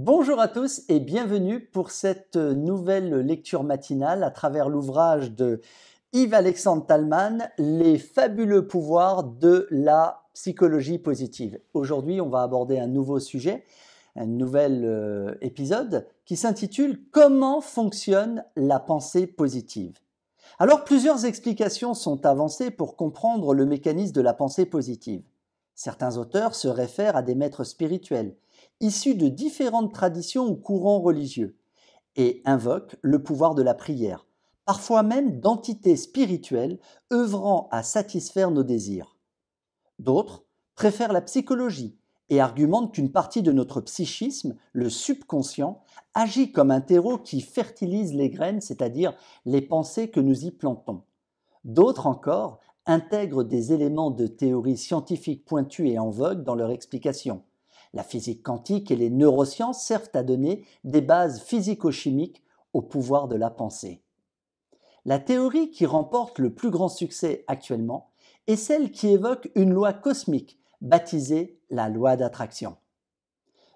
Bonjour à tous et bienvenue pour cette euh, nouvelle lecture matinale à travers l'ouvrage de Yves-Alexandre Talman, Les fabuleux pouvoirs de la psychologie positive. Aujourd'hui, on va aborder un nouveau sujet, un nouvel euh, épisode qui s'intitule Comment fonctionne la pensée positive Alors, plusieurs explications sont avancées pour comprendre le mécanisme de la pensée positive. Certains auteurs se réfèrent à des maîtres spirituels, issus de différentes traditions ou courants religieux, et invoquent le pouvoir de la prière, parfois même d'entités spirituelles œuvrant à satisfaire nos désirs. D'autres préfèrent la psychologie et argumentent qu'une partie de notre psychisme, le subconscient, agit comme un terreau qui fertilise les graines, c'est-à-dire les pensées que nous y plantons. D'autres encore intègrent des éléments de théorie scientifique pointue et en vogue dans leur explication. La physique quantique et les neurosciences servent à donner des bases physico-chimiques au pouvoir de la pensée. La théorie qui remporte le plus grand succès actuellement est celle qui évoque une loi cosmique baptisée la loi d'attraction.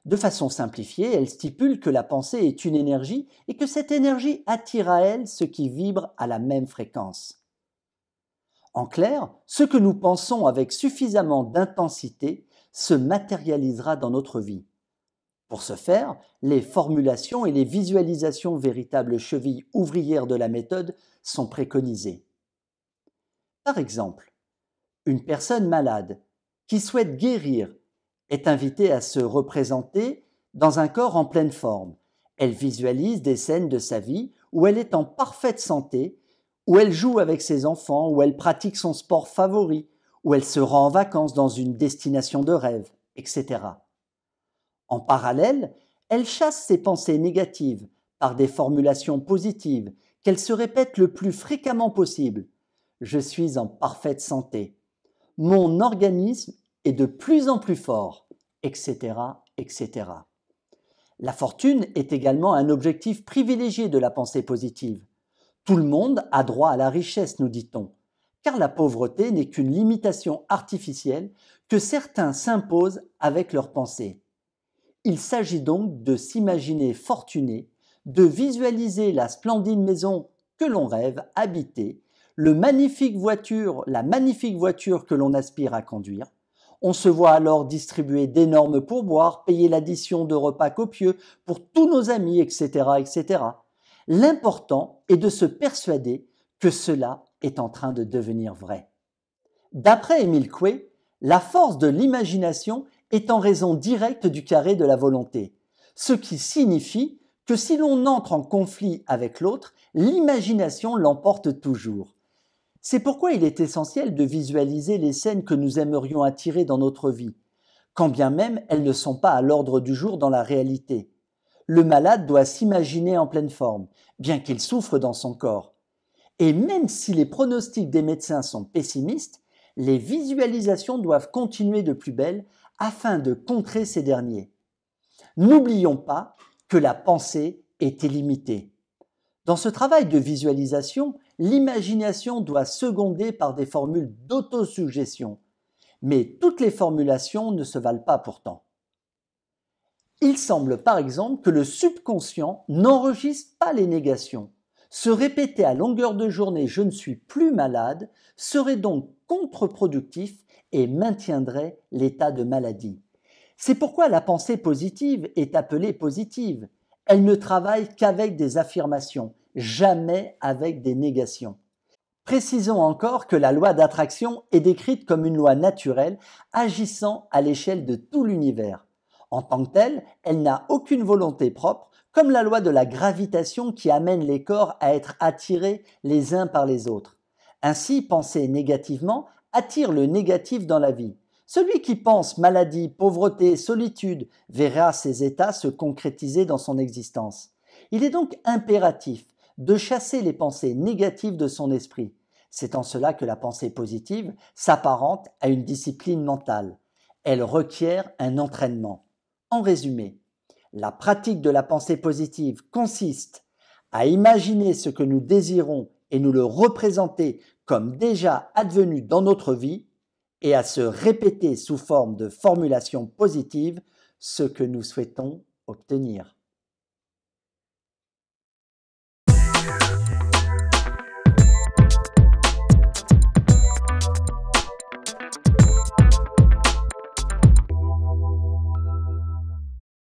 De façon simplifiée, elle stipule que la pensée est une énergie et que cette énergie attire à elle ce qui vibre à la même fréquence. En clair, ce que nous pensons avec suffisamment d'intensité se matérialisera dans notre vie. Pour ce faire, les formulations et les visualisations véritables chevilles ouvrières de la méthode sont préconisées. Par exemple, une personne malade qui souhaite guérir est invitée à se représenter dans un corps en pleine forme. Elle visualise des scènes de sa vie où elle est en parfaite santé où elle joue avec ses enfants, où elle pratique son sport favori, où elle se rend en vacances dans une destination de rêve, etc. En parallèle, elle chasse ses pensées négatives par des formulations positives qu'elle se répète le plus fréquemment possible. Je suis en parfaite santé. Mon organisme est de plus en plus fort, etc., etc. La fortune est également un objectif privilégié de la pensée positive. Tout le monde a droit à la richesse, nous dit-on, car la pauvreté n'est qu'une limitation artificielle que certains s'imposent avec leurs pensées. Il s'agit donc de s'imaginer fortuné, de visualiser la splendide maison que l'on rêve habiter, le magnifique voiture, la magnifique voiture que l'on aspire à conduire. On se voit alors distribuer d'énormes pourboires, payer l'addition de repas copieux pour tous nos amis, etc., etc. L'important est de se persuader que cela est en train de devenir vrai. D'après Émile Coué, la force de l'imagination est en raison directe du carré de la volonté, ce qui signifie que si l'on entre en conflit avec l'autre, l'imagination l'emporte toujours. C'est pourquoi il est essentiel de visualiser les scènes que nous aimerions attirer dans notre vie, quand bien même elles ne sont pas à l'ordre du jour dans la réalité. Le malade doit s'imaginer en pleine forme, bien qu'il souffre dans son corps. Et même si les pronostics des médecins sont pessimistes, les visualisations doivent continuer de plus belle afin de contrer ces derniers. N'oublions pas que la pensée est illimitée. Dans ce travail de visualisation, l'imagination doit seconder par des formules d'autosuggestion, mais toutes les formulations ne se valent pas pourtant. Il semble par exemple que le subconscient n'enregistre pas les négations. Se répéter à longueur de journée je ne suis plus malade serait donc contre-productif et maintiendrait l'état de maladie. C'est pourquoi la pensée positive est appelée positive. Elle ne travaille qu'avec des affirmations, jamais avec des négations. Précisons encore que la loi d'attraction est décrite comme une loi naturelle agissant à l'échelle de tout l'univers. En tant que telle, elle n'a aucune volonté propre, comme la loi de la gravitation qui amène les corps à être attirés les uns par les autres. Ainsi, penser négativement attire le négatif dans la vie. Celui qui pense maladie, pauvreté, solitude verra ses états se concrétiser dans son existence. Il est donc impératif de chasser les pensées négatives de son esprit. C'est en cela que la pensée positive s'apparente à une discipline mentale. Elle requiert un entraînement. En résumé, la pratique de la pensée positive consiste à imaginer ce que nous désirons et nous le représenter comme déjà advenu dans notre vie et à se répéter sous forme de formulation positive ce que nous souhaitons obtenir.